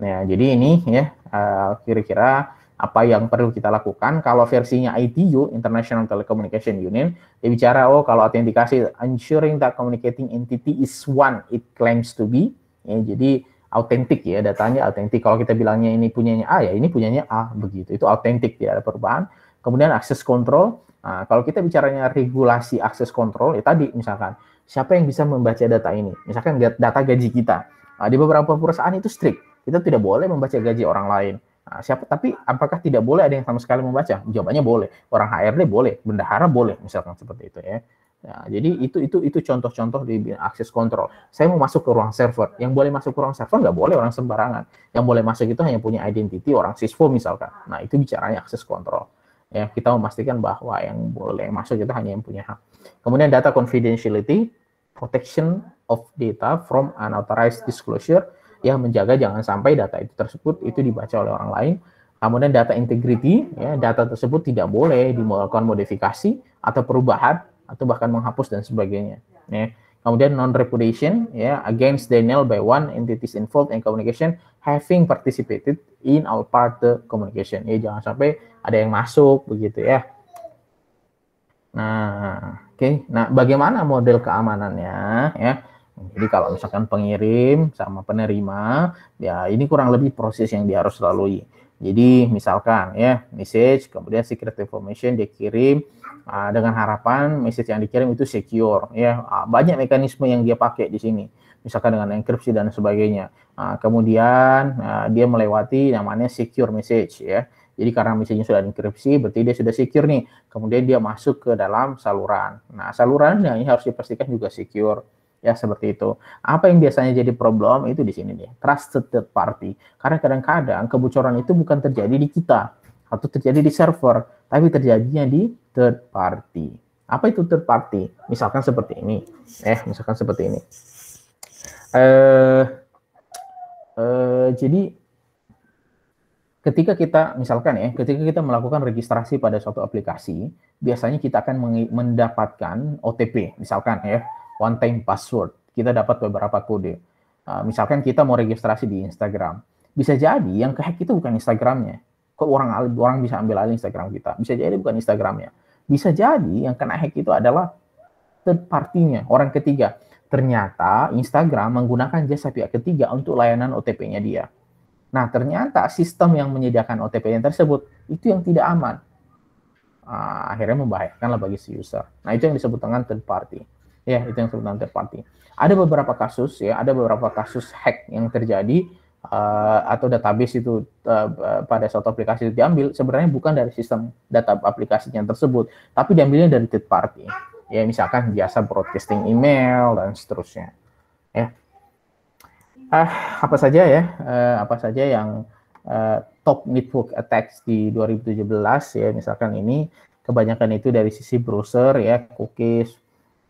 Nah, jadi ini ya kira-kira apa yang perlu kita lakukan. Kalau versinya ITU, International Telecommunication Union, dia bicara, oh kalau autentikasi, ensuring that communicating entity is one it claims to be. Ya, jadi autentik ya, datanya autentik. Kalau kita bilangnya ini punyanya A, ya ini punyanya A, begitu. Itu autentik, tidak ada perubahan. Kemudian akses kontrol, nah, kalau kita bicaranya regulasi akses kontrol, ya tadi misalkan, siapa yang bisa membaca data ini? Misalkan data gaji kita. Nah, di beberapa perusahaan itu strict, kita tidak boleh membaca gaji orang lain Nah, siapa tapi apakah tidak boleh ada yang sama sekali membaca? Jawabannya boleh. Orang HRD boleh, bendahara boleh, misalkan seperti itu ya. Nah, jadi itu itu itu contoh-contoh di akses kontrol. Saya mau masuk ke ruang server. Yang boleh masuk ke ruang server nggak boleh orang sembarangan. Yang boleh masuk itu hanya punya identity orang siswo misalkan. Nah, itu bicaranya akses kontrol. Ya, kita memastikan bahwa yang boleh masuk itu hanya yang punya hak. Kemudian data confidentiality, protection of data from unauthorized disclosure, ya menjaga jangan sampai data itu tersebut itu dibaca oleh orang lain. Kemudian data integrity, ya, data tersebut tidak boleh dilakukan modifikasi atau perubahan atau bahkan menghapus dan sebagainya. Ya. Kemudian non-repudiation, ya, against denial by one entities involved in communication having participated in our part the communication. Ya, jangan sampai ada yang masuk begitu ya. Nah, oke. Okay. Nah, bagaimana model keamanannya? Ya, jadi kalau misalkan pengirim sama penerima, ya ini kurang lebih proses yang dia harus lalui. Jadi misalkan ya message, kemudian secret information dikirim uh, ah, dengan harapan message yang dikirim itu secure. Ya uh, banyak mekanisme yang dia pakai di sini, misalkan dengan enkripsi dan sebagainya. Uh, kemudian uh, dia melewati namanya secure message ya. Jadi karena misalnya sudah enkripsi, berarti dia sudah secure nih. Kemudian dia masuk ke dalam saluran. Nah saluran yang harus dipastikan juga secure ya seperti itu. Apa yang biasanya jadi problem itu di sini nih, trusted third party. Karena kadang-kadang kebocoran itu bukan terjadi di kita atau terjadi di server, tapi terjadinya di third party. Apa itu third party? Misalkan seperti ini. Eh, misalkan seperti ini. Eh, eh jadi ketika kita misalkan ya, ketika kita melakukan registrasi pada suatu aplikasi, biasanya kita akan mendapatkan OTP misalkan ya one time password. Kita dapat beberapa kode. Uh, misalkan kita mau registrasi di Instagram, bisa jadi yang kehack itu bukan Instagramnya. Kok orang orang bisa ambil alih Instagram kita? Bisa jadi bukan Instagramnya. Bisa jadi yang kena hack itu adalah third partinya, orang ketiga. Ternyata Instagram menggunakan jasa pihak ketiga untuk layanan OTP-nya dia. Nah, ternyata sistem yang menyediakan otp yang tersebut itu yang tidak aman. Uh, akhirnya membahayakanlah bagi si user. Nah, itu yang disebut dengan third party. Ya, itu yang sebutan third party. Ada beberapa kasus ya, ada beberapa kasus hack yang terjadi uh, atau database itu uh, pada suatu aplikasi itu diambil sebenarnya bukan dari sistem data aplikasinya tersebut, tapi diambilnya dari third party. Ya, misalkan biasa broadcasting email dan seterusnya. Ya. Uh, apa saja ya? Uh, apa saja yang uh, top network attacks di 2017 ya, misalkan ini kebanyakan itu dari sisi browser ya, cookies,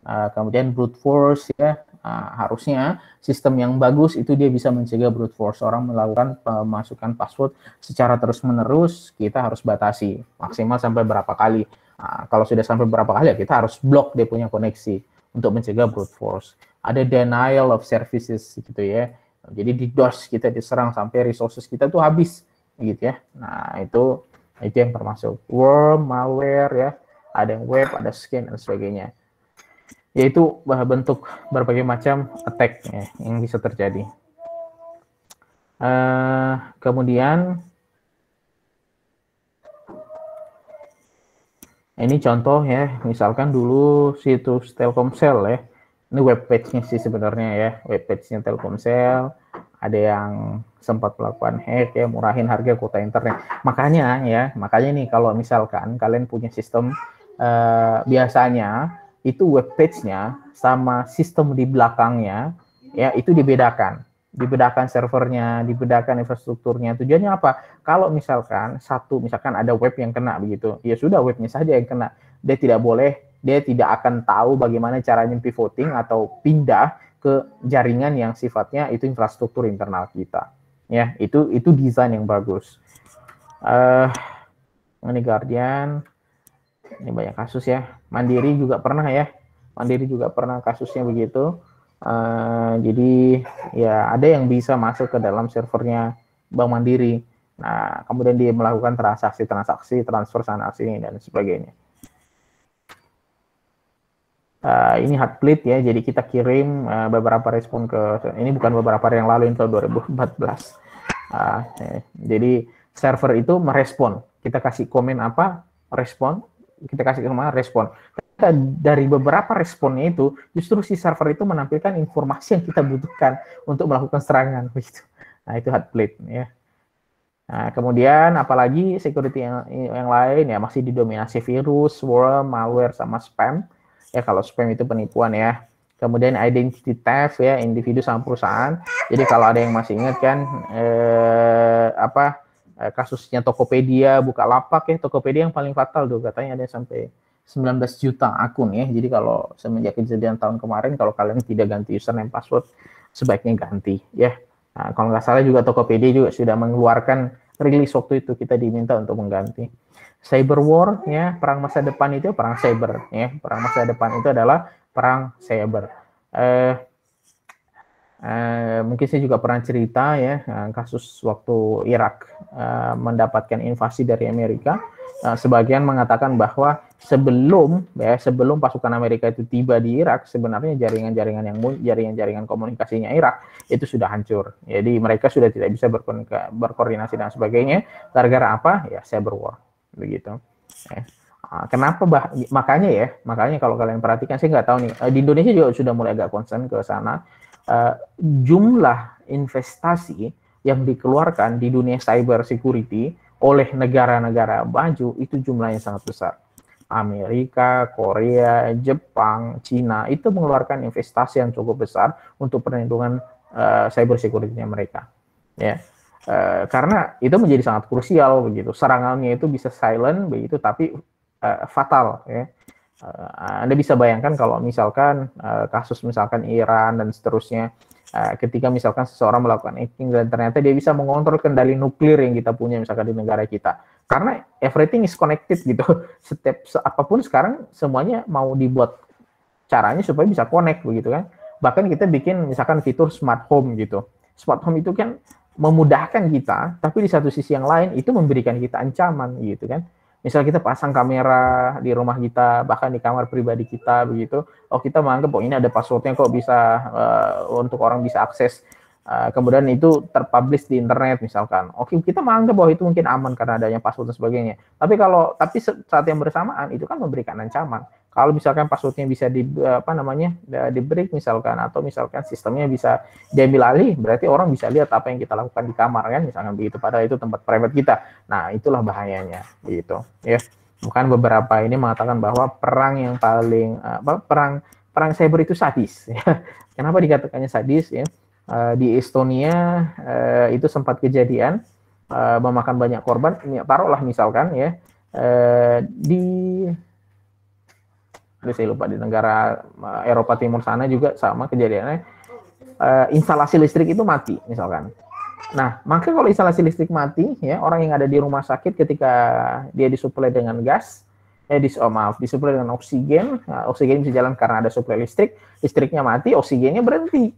Eh, kemudian brute force ya eh, harusnya sistem yang bagus itu dia bisa mencegah brute force orang melakukan pemasukan password secara terus menerus kita harus batasi maksimal sampai berapa kali eh, kalau sudah sampai berapa kali ya kita harus blok dia punya koneksi untuk mencegah brute force ada denial of services gitu ya jadi di DOS kita diserang sampai resources kita tuh habis gitu ya nah itu itu yang termasuk worm malware ya ada yang web ada scan dan sebagainya yaitu bentuk berbagai macam attack ya, yang bisa terjadi. Uh, kemudian ini contoh ya, misalkan dulu situs Telkomsel ya, ini web nya sih sebenarnya ya, web nya Telkomsel, ada yang sempat melakukan hack ya, murahin harga kuota internet. Makanya ya, makanya nih kalau misalkan kalian punya sistem uh, biasanya itu web page-nya sama sistem di belakangnya ya itu dibedakan dibedakan servernya, dibedakan infrastrukturnya. Tujuannya apa? Kalau misalkan satu, misalkan ada web yang kena begitu, ya sudah webnya saja yang kena. Dia tidak boleh, dia tidak akan tahu bagaimana caranya pivoting atau pindah ke jaringan yang sifatnya itu infrastruktur internal kita. Ya, itu itu desain yang bagus. Eh, uh, ini Guardian. Ini banyak kasus ya. Mandiri juga pernah ya. Mandiri juga pernah kasusnya begitu. Uh, jadi ya ada yang bisa masuk ke dalam servernya Bank Mandiri. Nah, kemudian dia melakukan transaksi-transaksi, transfer transaksi dan sebagainya. Uh, ini hard plate ya, jadi kita kirim uh, beberapa respon ke ini bukan beberapa hari yang lalu, ini tahun 2014. Uh, eh, jadi server itu merespon, kita kasih komen apa, respon, kita kasih ke rumah respon. Kita dari beberapa responnya itu justru si server itu menampilkan informasi yang kita butuhkan untuk melakukan serangan begitu. Nah, itu hard plate ya. Nah, kemudian apalagi security yang, yang lain ya masih didominasi virus, worm, malware sama spam. Ya kalau spam itu penipuan ya. Kemudian identity theft ya individu sama perusahaan. Jadi kalau ada yang masih ingat kan eh, apa Eh, kasusnya Tokopedia, buka lapak ya, Tokopedia yang paling fatal tuh katanya ada sampai 19 juta akun ya. Jadi kalau semenjak kejadian tahun kemarin kalau kalian tidak ganti username password sebaiknya ganti ya. Nah, kalau nggak salah juga Tokopedia juga sudah mengeluarkan rilis waktu itu kita diminta untuk mengganti. Cyber war ya, perang masa depan itu perang cyber ya. Perang masa depan itu adalah perang cyber. Eh Eh, mungkin saya juga pernah cerita ya eh, kasus waktu Irak eh, mendapatkan invasi dari Amerika. sebagian mengatakan bahwa sebelum ya sebelum pasukan Amerika itu tiba di Irak, sebenarnya jaringan-jaringan yang jaringan-jaringan komunikasinya Irak itu sudah hancur. Jadi mereka sudah tidak bisa berkoordinasi dan sebagainya. Gara-gara apa? Ya cyber war begitu. Eh kenapa bah makanya ya makanya kalau kalian perhatikan saya nggak tahu nih di Indonesia juga sudah mulai agak concern ke sana uh, jumlah investasi yang dikeluarkan di dunia cyber security oleh negara-negara maju itu jumlahnya sangat besar. Amerika, Korea, Jepang, Cina itu mengeluarkan investasi yang cukup besar untuk perlindungan uh, cyber security-nya mereka. Ya. Uh, karena itu menjadi sangat krusial begitu. Serangannya itu bisa silent begitu tapi uh, fatal ya. Eh, Anda bisa bayangkan kalau misalkan eh, kasus misalkan Iran dan seterusnya eh, ketika misalkan seseorang melakukan hacking dan ternyata dia bisa mengontrol kendali nuklir yang kita punya misalkan di negara kita karena everything is connected gitu setiap apapun sekarang semuanya mau dibuat caranya supaya bisa connect begitu kan bahkan kita bikin misalkan fitur smart home gitu smart home itu kan memudahkan kita tapi di satu sisi yang lain itu memberikan kita ancaman gitu kan misal kita pasang kamera di rumah kita bahkan di kamar pribadi kita begitu oh kita menganggap oh ini ada passwordnya kok bisa uh, untuk orang bisa akses uh, kemudian itu terpublish di internet misalkan oke okay, kita menganggap bahwa itu mungkin aman karena adanya password dan sebagainya tapi kalau tapi saat yang bersamaan itu kan memberikan ancaman kalau misalkan passwordnya bisa di apa namanya di break misalkan atau misalkan sistemnya bisa diambil alih berarti orang bisa lihat apa yang kita lakukan di kamar kan misalkan begitu padahal itu tempat private kita nah itulah bahayanya begitu. ya bukan beberapa ini mengatakan bahwa perang yang paling apa perang perang cyber itu sadis ya. kenapa dikatakannya sadis ya eh, di Estonia eh, itu sempat kejadian eh, memakan banyak korban ya, taruhlah misalkan ya di ini saya lupa di negara eh, Eropa Timur sana juga sama kejadiannya. Uh, instalasi listrik itu mati misalkan. Nah, maka kalau instalasi listrik mati, ya orang yang ada di rumah sakit ketika dia disuplai dengan gas, eh dis, oh maaf, disuplai dengan oksigen, nah, oksigen bisa jalan karena ada suplai listrik, listriknya mati, oksigennya berhenti.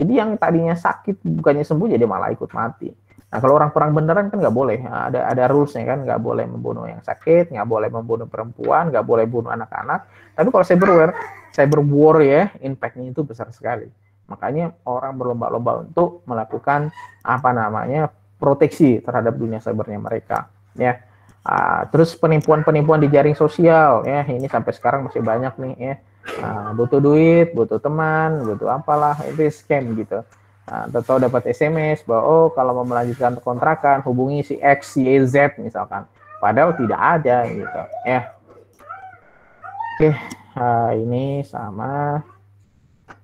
Jadi yang tadinya sakit bukannya sembuh jadi malah ikut mati. Nah, kalau orang perang beneran kan nggak boleh. Nah, ada ada rulesnya kan, nggak boleh membunuh yang sakit, nggak boleh membunuh perempuan, nggak boleh bunuh anak-anak. Tapi kalau war, cyber war ya, impact-nya itu besar sekali. Makanya orang berlomba-lomba untuk melakukan apa namanya proteksi terhadap dunia cybernya mereka. Ya, uh, terus penipuan-penipuan di jaring sosial ya, ini sampai sekarang masih banyak nih ya. Uh, butuh duit, butuh teman, butuh apalah itu scam gitu. Nah, atau dapat SMS bahwa oh kalau mau melanjutkan kontrakan hubungi si X, Y, Z misalkan. Padahal tidak ada gitu. Ya. Oke, uh, ini sama.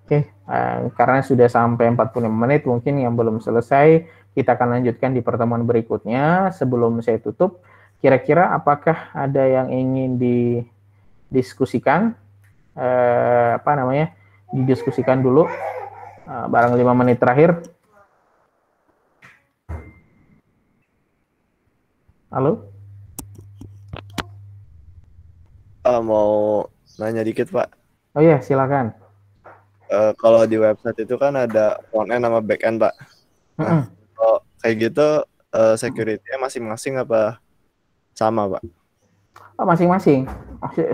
Oke, uh, karena sudah sampai 45 menit mungkin yang belum selesai kita akan lanjutkan di pertemuan berikutnya. Sebelum saya tutup, kira-kira apakah ada yang ingin didiskusikan? Uh, apa namanya? Didiskusikan dulu. Nah, barang lima menit terakhir. Halo? Uh, mau nanya dikit, Pak. Oh iya, silakan. Uh, kalau di website itu kan ada front end sama back end, Pak. Nah, kalau kayak gitu uh, security-nya masing-masing apa sama, Pak? Oh, masing-masing.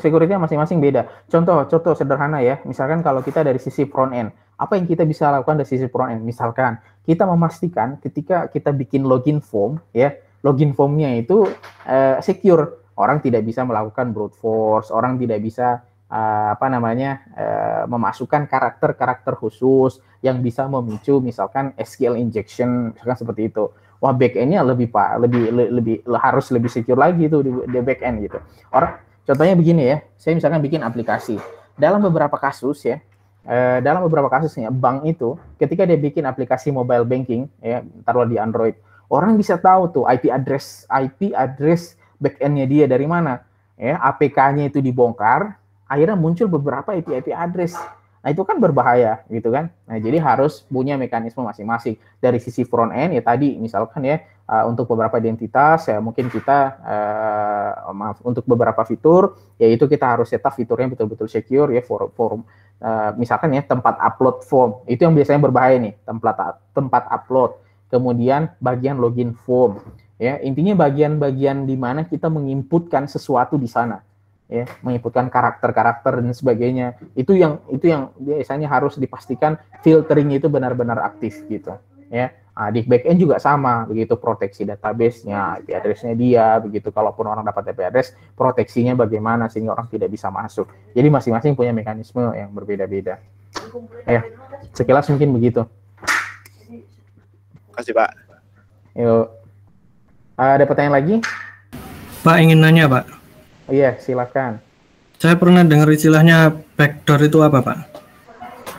Security-nya masing-masing beda. Contoh, contoh sederhana ya. Misalkan kalau kita dari sisi front end, apa yang kita bisa lakukan dari sisi front end? Misalkan kita memastikan ketika kita bikin login form, ya login formnya itu uh, secure. Orang tidak bisa melakukan brute force, orang tidak bisa uh, apa namanya uh, memasukkan karakter-karakter khusus yang bisa memicu misalkan SQL injection, misalkan seperti itu wah back endnya lebih pak lebih lebih harus lebih secure lagi itu di, di back end gitu. Orang contohnya begini ya, saya misalkan bikin aplikasi. Dalam beberapa kasus ya, eh, dalam beberapa kasusnya bank itu ketika dia bikin aplikasi mobile banking ya taruh di Android orang bisa tahu tuh IP address IP address backendnya dia dari mana ya APK-nya itu dibongkar akhirnya muncul beberapa IP IP address Nah, itu kan berbahaya gitu kan. Nah, jadi hmm. harus punya mekanisme masing-masing. Dari sisi front end ya tadi misalkan ya eh, untuk beberapa identitas ya mungkin kita uh, maaf untuk beberapa fitur yaitu kita harus setup fiturnya betul-betul secure ya for forum uh, eh, misalkan ya tempat upload form. Itu yang biasanya berbahaya nih, tempat tempat upload. Kemudian bagian login form ya. Intinya bagian-bagian di mana kita menginputkan sesuatu di sana ya menyebutkan karakter-karakter dan sebagainya itu yang itu yang biasanya harus dipastikan filtering itu benar-benar aktif gitu ya nah, di backend juga sama begitu proteksi databasenya IP addressnya dia begitu kalaupun orang dapat IP address proteksinya bagaimana sehingga orang tidak bisa masuk jadi masing-masing punya mekanisme yang berbeda-beda ya sekilas mungkin begitu kasih Pak yuk ah, ada pertanyaan lagi Pak ingin nanya Pak Iya, silakan. Saya pernah dengar istilahnya backdoor itu apa, Pak?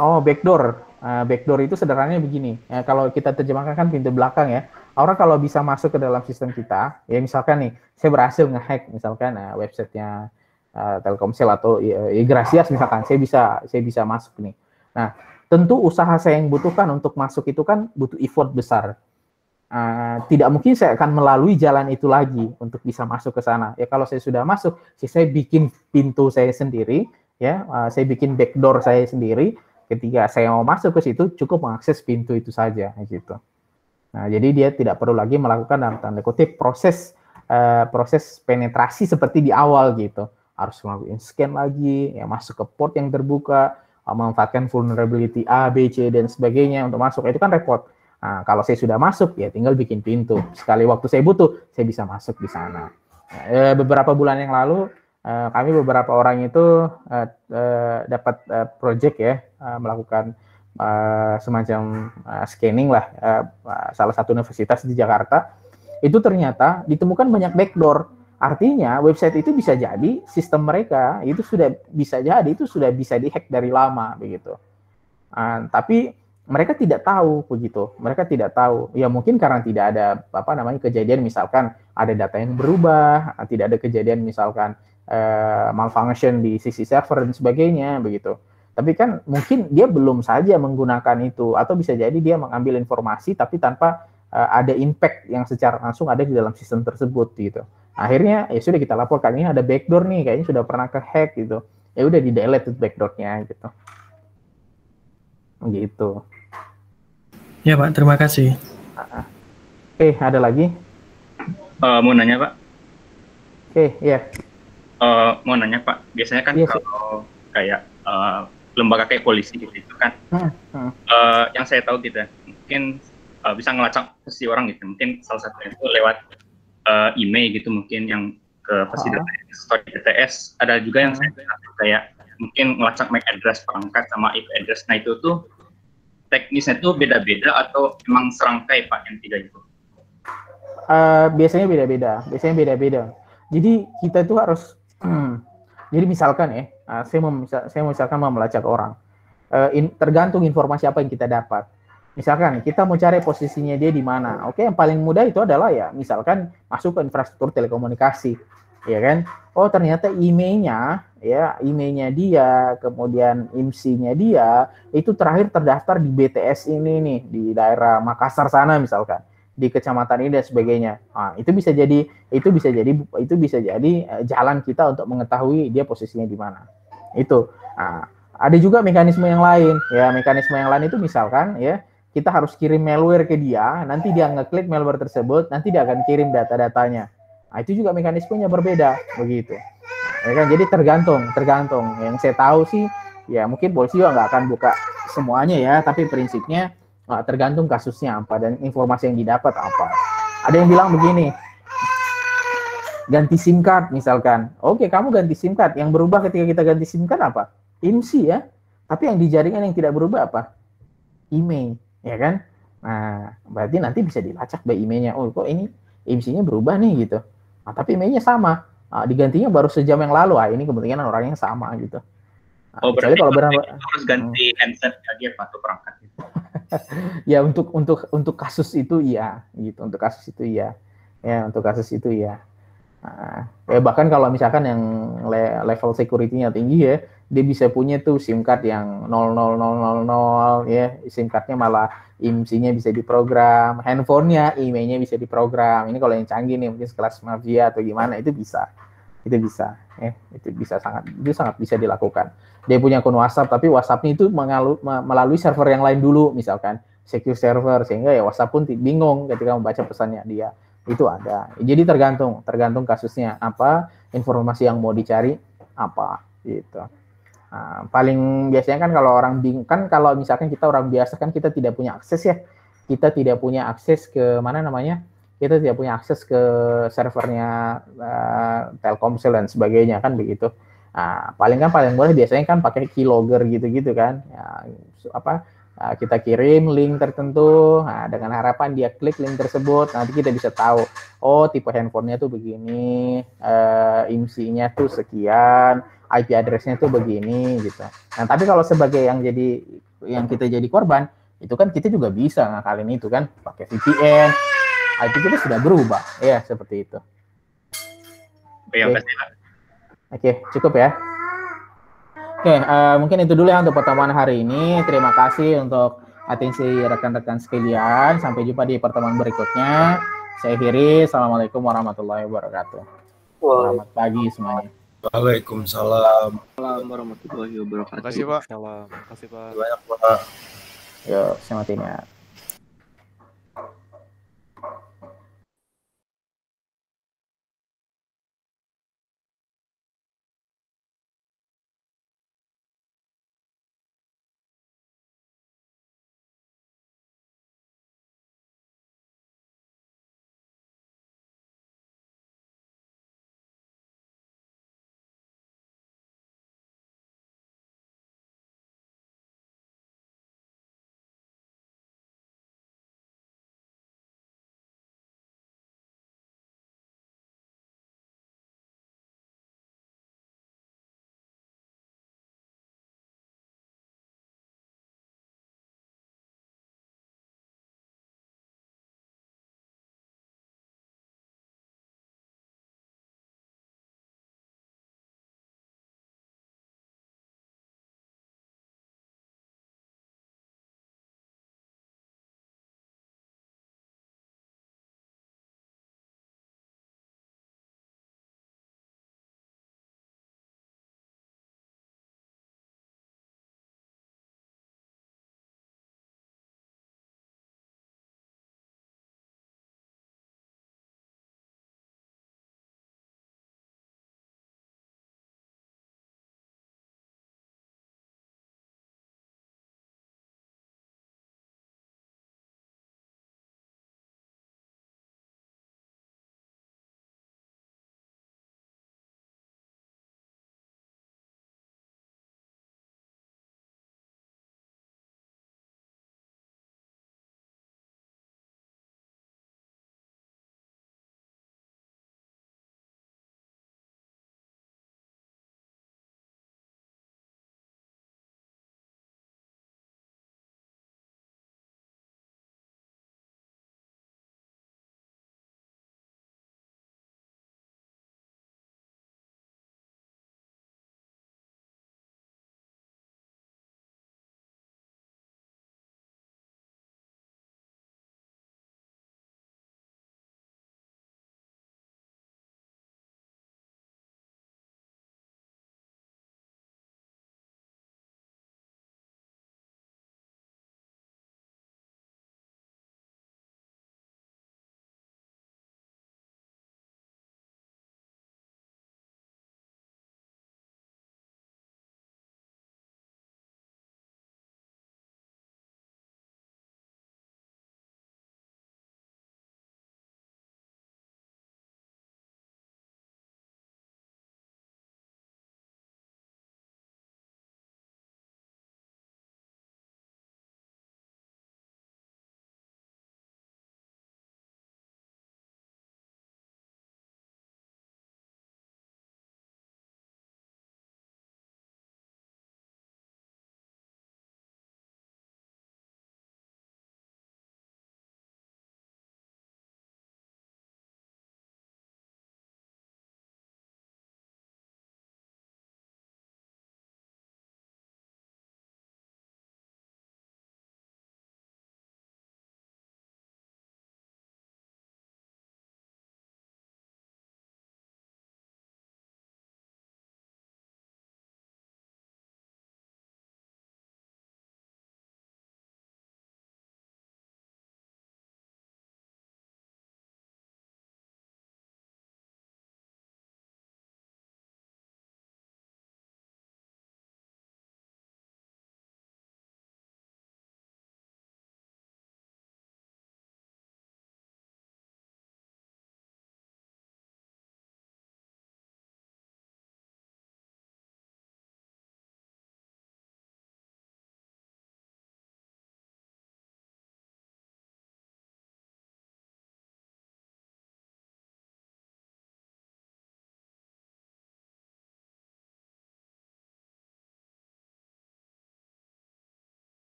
Oh, backdoor. Uh, backdoor itu sederhananya begini. Ya, kalau kita terjemahkan kan pintu belakang ya. Orang kalau bisa masuk ke dalam sistem kita, ya misalkan nih, saya berhasil ngehack misalkan uh, websitenya uh, Telkomsel atau uh, ya, Igrasias ya, misalkan, saya bisa saya bisa masuk nih. Nah, tentu usaha saya yang butuhkan untuk masuk itu kan butuh effort besar uh, tidak mungkin saya akan melalui jalan itu lagi untuk bisa masuk ke sana. Ya kalau saya sudah masuk, saya bikin pintu saya sendiri, ya uh, saya bikin backdoor saya sendiri. Ketika saya mau masuk ke situ, cukup mengakses pintu itu saja, gitu. Nah, jadi dia tidak perlu lagi melakukan dalam tanda kutip proses uh, proses penetrasi seperti di awal gitu. Harus melakukan scan lagi, ya masuk ke port yang terbuka, ah, memanfaatkan vulnerability A, B, C dan sebagainya untuk masuk. Itu kan repot Nah, kalau saya sudah masuk, ya tinggal bikin pintu. Sekali waktu saya butuh, saya bisa masuk di sana. Nah, beberapa bulan yang lalu, eh, kami beberapa orang itu eh, dapat project ya, melakukan semacam scanning lah, salah satu universitas di Jakarta. Itu ternyata ditemukan banyak backdoor. Artinya website itu bisa jadi sistem mereka itu sudah bisa jadi itu sudah bisa dihack dari lama begitu. Uh, tapi mereka tidak tahu begitu. Mereka tidak tahu. Ya mungkin karena tidak ada apa namanya kejadian misalkan ada data yang berubah, tidak ada kejadian misalkan uh, malfunction di sisi server dan sebagainya begitu. Tapi kan mungkin dia belum saja menggunakan itu atau bisa jadi dia mengambil informasi tapi tanpa uh, ada impact yang secara langsung ada di dalam sistem tersebut gitu. Akhirnya ya sudah kita laporkan ini ada backdoor nih kayaknya sudah pernah ke hack gitu. Ya udah di delete backdoornya gitu. Gitu Ya Pak, terima kasih. Eh, ada lagi? Uh, mau nanya Pak. Iya. Eh, ya. Yeah. Uh, mau nanya Pak, biasanya kan yes. Iya, kalau kayak uh, lembaga kayak polisi gitu kan, hmm. Hmm. Uh, yang saya tahu tidak mungkin uh, bisa ngelacak si orang gitu, mungkin salah satu itu lewat uh, email gitu mungkin yang ke fasilitas ah. story DTS ada juga yang hmm. saya kayak mungkin ngelacak MAC address perangkat sama IP address. Nah itu tuh teknisnya itu beda-beda atau emang serangkai Pak yang tiga itu? Uh, biasanya beda-beda, biasanya beda-beda. Jadi kita itu harus, hmm, jadi misalkan ya, uh, saya mau saya mau misalkan mau melacak orang, uh, in, tergantung informasi apa yang kita dapat. Misalkan kita mau cari posisinya dia di mana, oke? Okay, yang paling mudah itu adalah ya, misalkan masuk ke infrastruktur telekomunikasi, ya kan? Oh ternyata IMEI-nya ya IME-nya dia, kemudian IMSI-nya dia, itu terakhir terdaftar di BTS ini nih di daerah Makassar sana misalkan, di kecamatan ini dan sebagainya. Nah, itu bisa jadi itu bisa jadi itu bisa jadi eh, jalan kita untuk mengetahui dia posisinya di mana. Itu. Nah, ada juga mekanisme yang lain ya, mekanisme yang lain itu misalkan ya kita harus kirim malware ke dia, nanti dia ngeklik malware tersebut, nanti dia akan kirim data-datanya. Nah, itu juga mekanismenya berbeda begitu ya kan jadi tergantung tergantung yang saya tahu sih ya mungkin polisi juga nggak akan buka semuanya ya tapi prinsipnya ah, tergantung kasusnya apa dan informasi yang didapat apa ada yang bilang begini ganti SIM card misalkan oke kamu ganti SIM card yang berubah ketika kita ganti SIM card apa IMSI ya tapi yang di jaringan yang tidak berubah apa IMEI e ya kan nah berarti nanti bisa dilacak by IMEI-nya oh kok ini IMSI-nya berubah nih gitu nah, tapi IMEI-nya sama uh, digantinya baru sejam yang lalu ah ini kemungkinan orangnya sama gitu nah, oh berarti kalau benar harus ganti hmm. handset lagi ya, apa atau perangkat gitu. ya untuk untuk untuk kasus itu iya gitu untuk kasus itu iya ya untuk kasus itu iya Nah, ya bahkan kalau misalkan yang le level security-nya tinggi ya, dia bisa punya tuh SIM card yang 00000 ya, SIM card-nya malah IMSI-nya bisa diprogram, handphonenya, IMEI-nya bisa diprogram. Ini kalau yang canggih nih mungkin sekelas mafia atau gimana itu bisa. Itu bisa, ya, itu bisa sangat itu sangat bisa dilakukan. Dia punya akun WhatsApp tapi WhatsApp-nya itu melalui server yang lain dulu misalkan secure server sehingga ya WhatsApp pun bingung ketika membaca pesannya dia itu ada. Jadi tergantung, tergantung kasusnya apa, informasi yang mau dicari apa gitu. Nah, paling biasanya kan kalau orang bingung kan kalau misalkan kita orang biasa kan kita tidak punya akses ya. Kita tidak punya akses ke mana namanya? Kita tidak punya akses ke servernya uh, Telkomsel dan sebagainya kan begitu. Nah, paling kan paling boleh biasanya kan pakai keylogger gitu-gitu kan. Ya, apa Nah, kita kirim link tertentu, nah, dengan harapan dia klik link tersebut, nanti kita bisa tahu, oh tipe handphonenya tuh begini, uh, IMSI-nya tuh sekian, IP address-nya tuh begini gitu. Nah, tapi kalau sebagai yang jadi yang kita jadi korban, itu kan kita juga bisa ngakalin itu kan pakai VPN. IP kita sudah berubah, ya seperti itu. Iya, oke okay. Oke, okay, cukup ya. Oke, okay, uh, eh, mungkin itu dulu ya untuk pertemuan hari ini. Terima kasih untuk atensi rekan-rekan sekalian. Sampai jumpa di pertemuan berikutnya. Saya akhiri Assalamualaikum warahmatullahi wabarakatuh. Selamat pagi semuanya. Waalaikumsalam. Waalaikumsalam warahmatullahi wabarakatuh. Terima kasih Pak. Terima kasih Pak. Banyak Pak. Yuk, saya matiin